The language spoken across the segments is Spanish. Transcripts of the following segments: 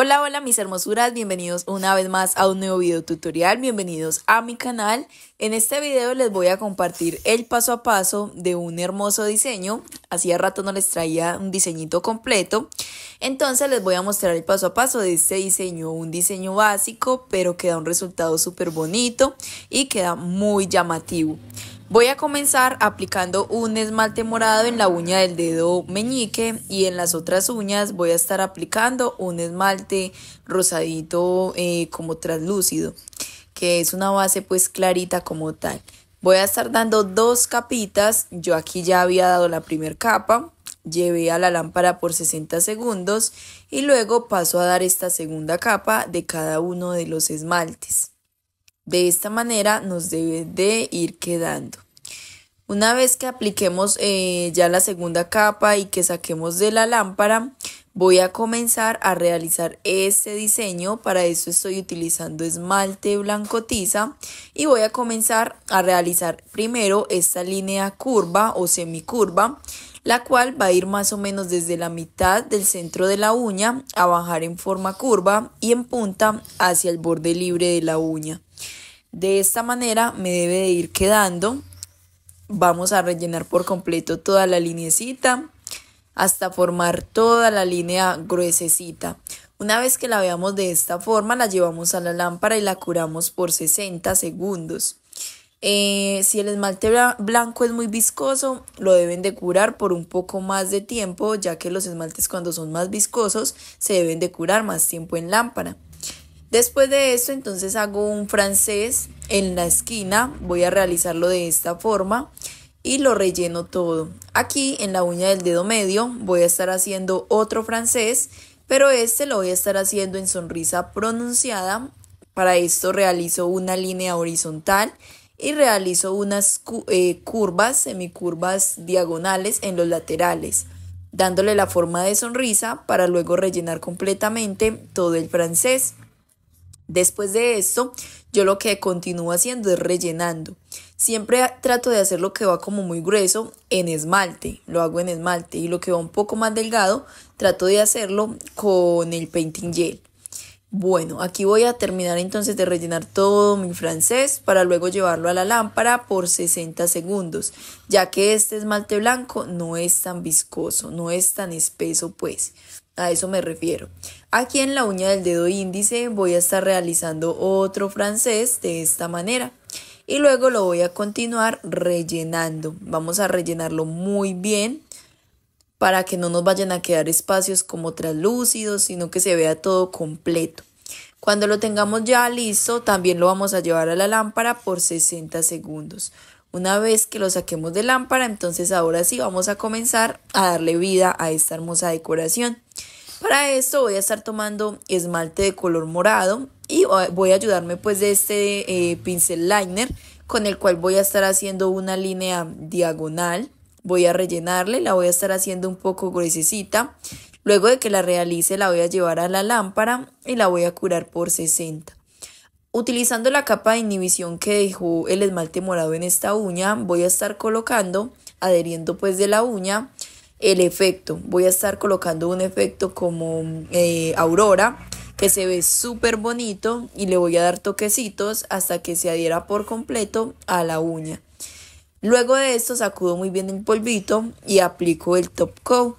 Hola, hola mis hermosuras, bienvenidos una vez más a un nuevo video tutorial, bienvenidos a mi canal. En este video les voy a compartir el paso a paso de un hermoso diseño, hacía rato no les traía un diseñito completo, entonces les voy a mostrar el paso a paso de este diseño, un diseño básico pero que da un resultado súper bonito y queda muy llamativo. Voy a comenzar aplicando un esmalte morado en la uña del dedo meñique y en las otras uñas voy a estar aplicando un esmalte rosadito eh, como translúcido, que es una base pues clarita como tal. Voy a estar dando dos capitas, yo aquí ya había dado la primera capa, llevé a la lámpara por 60 segundos y luego paso a dar esta segunda capa de cada uno de los esmaltes. De esta manera nos debe de ir quedando. Una vez que apliquemos eh, ya la segunda capa y que saquemos de la lámpara, voy a comenzar a realizar este diseño. Para eso estoy utilizando esmalte blanco tiza y voy a comenzar a realizar primero esta línea curva o semicurva, la cual va a ir más o menos desde la mitad del centro de la uña a bajar en forma curva y en punta hacia el borde libre de la uña. De esta manera me debe de ir quedando. Vamos a rellenar por completo toda la linecita hasta formar toda la línea gruesecita. Una vez que la veamos de esta forma, la llevamos a la lámpara y la curamos por 60 segundos. Eh, si el esmalte blanco es muy viscoso, lo deben de curar por un poco más de tiempo, ya que los esmaltes cuando son más viscosos se deben de curar más tiempo en lámpara. Después de esto, entonces hago un francés en la esquina, voy a realizarlo de esta forma y lo relleno todo. Aquí en la uña del dedo medio voy a estar haciendo otro francés, pero este lo voy a estar haciendo en sonrisa pronunciada. Para esto realizo una línea horizontal y realizo unas eh, curvas, semicurvas diagonales en los laterales, dándole la forma de sonrisa para luego rellenar completamente todo el francés. Después de esto, yo lo que continúo haciendo es rellenando. Siempre trato de hacer lo que va como muy grueso en esmalte, lo hago en esmalte y lo que va un poco más delgado, trato de hacerlo con el painting gel. Bueno, aquí voy a terminar entonces de rellenar todo mi francés para luego llevarlo a la lámpara por 60 segundos, ya que este esmalte blanco no es tan viscoso, no es tan espeso pues, a eso me refiero. Aquí en la uña del dedo índice voy a estar realizando otro francés de esta manera y luego lo voy a continuar rellenando. Vamos a rellenarlo muy bien para que no nos vayan a quedar espacios como traslúcidos, sino que se vea todo completo. Cuando lo tengamos ya listo, también lo vamos a llevar a la lámpara por 60 segundos. Una vez que lo saquemos de lámpara, entonces ahora sí vamos a comenzar a darle vida a esta hermosa decoración. Para esto voy a estar tomando esmalte de color morado y voy a ayudarme pues de este eh, pincel liner con el cual voy a estar haciendo una línea diagonal voy a rellenarle, la voy a estar haciendo un poco gruesecita. Luego de que la realice la voy a llevar a la lámpara y la voy a curar por 60. Utilizando la capa de inhibición que dejó el esmalte morado en esta uña, voy a estar colocando, adheriendo pues de la uña, el efecto. Voy a estar colocando un efecto como eh, aurora, que se ve súper bonito y le voy a dar toquecitos hasta que se adhiera por completo a la uña. Luego de esto sacudo muy bien el polvito y aplico el top coat.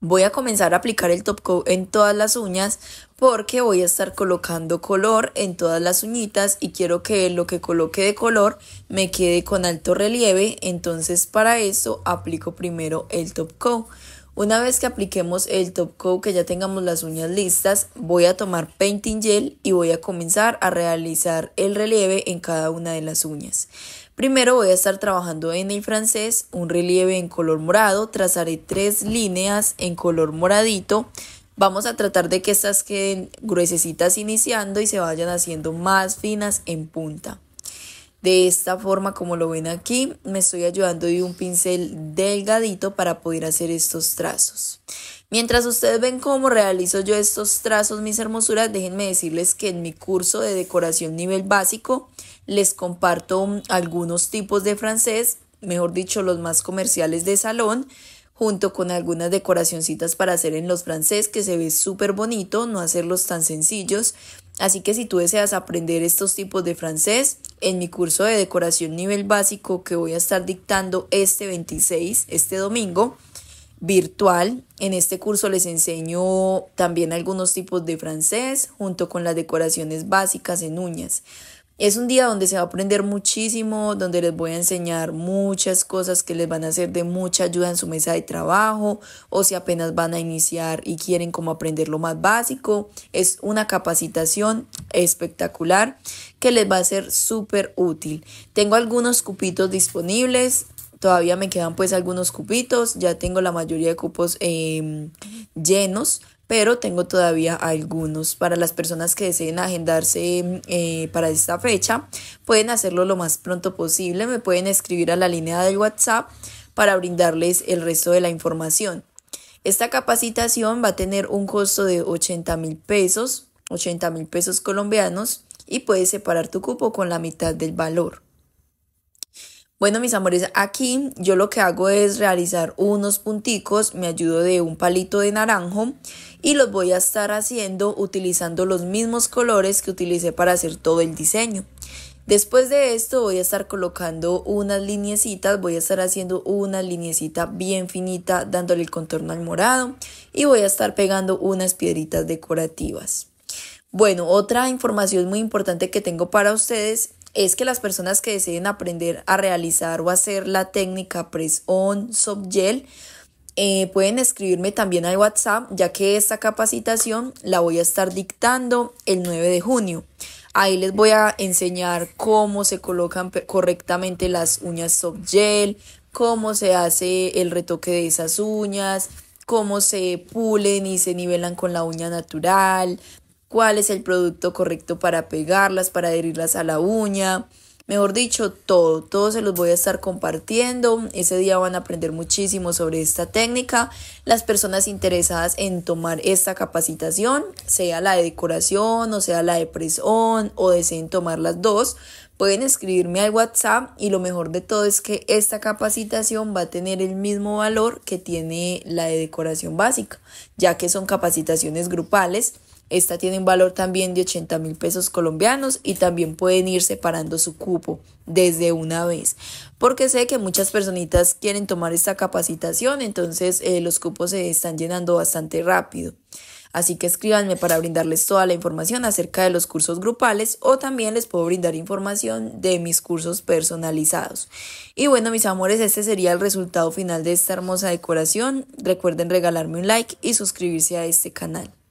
Voy a comenzar a aplicar el top coat en todas las uñas porque voy a estar colocando color en todas las uñitas y quiero que lo que coloque de color me quede con alto relieve. Entonces para eso aplico primero el top coat. Una vez que apliquemos el top coat, que ya tengamos las uñas listas, voy a tomar painting gel y voy a comenzar a realizar el relieve en cada una de las uñas. Primero voy a estar trabajando en el francés un relieve en color morado, trazaré tres líneas en color moradito. Vamos a tratar de que estas queden gruesecitas iniciando y se vayan haciendo más finas en punta. De esta forma, como lo ven aquí, me estoy ayudando de un pincel delgadito para poder hacer estos trazos. Mientras ustedes ven cómo realizo yo estos trazos, mis hermosuras, déjenme decirles que en mi curso de decoración nivel básico les comparto algunos tipos de francés, mejor dicho, los más comerciales de salón, junto con algunas decoracioncitas para hacer en los francés que se ve súper bonito, no hacerlos tan sencillos. Así que si tú deseas aprender estos tipos de francés, en mi curso de decoración nivel básico que voy a estar dictando este 26, este domingo, virtual. En este curso les enseño también algunos tipos de francés junto con las decoraciones básicas en uñas. Es un día donde se va a aprender muchísimo, donde les voy a enseñar muchas cosas que les van a ser de mucha ayuda en su mesa de trabajo o si apenas van a iniciar y quieren como aprender lo más básico. Es una capacitación espectacular que les va a ser súper útil. Tengo algunos cupitos disponibles, todavía me quedan pues algunos cupitos, ya tengo la mayoría de cupos em, llenos, pero tengo todavía algunos. Para las personas que deseen agendarse eh, para esta fecha, pueden hacerlo lo más pronto posible. Me pueden escribir a la línea del WhatsApp para brindarles el resto de la información. Esta capacitación va a tener un costo de 80 mil pesos, 80 mil pesos colombianos, y puedes separar tu cupo con la mitad del valor. Bueno, mis amores, aquí yo lo que hago es realizar unos punticos, me ayudo de un palito de naranjo y los voy a estar haciendo utilizando los mismos colores que utilicé para hacer todo el diseño. Después de esto voy a estar colocando unas lineecitas, voy a estar haciendo una lineecita bien finita dándole el contorno al morado y voy a estar pegando unas piedritas decorativas. Bueno, otra información muy importante que tengo para ustedes es que las personas que deciden aprender a realizar o hacer la técnica press on, soft gel, eh, pueden escribirme también al WhatsApp, ya que esta capacitación la voy a estar dictando el 9 de junio. Ahí les voy a enseñar cómo se colocan correctamente las uñas soft gel, cómo se hace el retoque de esas uñas, cómo se pulen y se nivelan con la uña natural, cuál es el producto correcto para pegarlas, para adherirlas a la uña. Mejor dicho, todo, todo se los voy a estar compartiendo. Ese día van a aprender muchísimo sobre esta técnica. Las personas interesadas en tomar esta capacitación, sea la de decoración o sea la de presión o deseen tomar las dos, pueden escribirme al WhatsApp y lo mejor de todo es que esta capacitación va a tener el mismo valor que tiene la de decoración básica, ya que son capacitaciones grupales esta tiene un valor también de 80 mil pesos colombianos y también pueden ir separando su cupo desde una vez. Porque sé que muchas personitas quieren tomar esta capacitación, entonces eh, los cupos se están llenando bastante rápido. Así que escríbanme para brindarles toda la información acerca de los cursos grupales o también les puedo brindar información de mis cursos personalizados. Y bueno, mis amores, este sería el resultado final de esta hermosa decoración. Recuerden regalarme un like y suscribirse a este canal.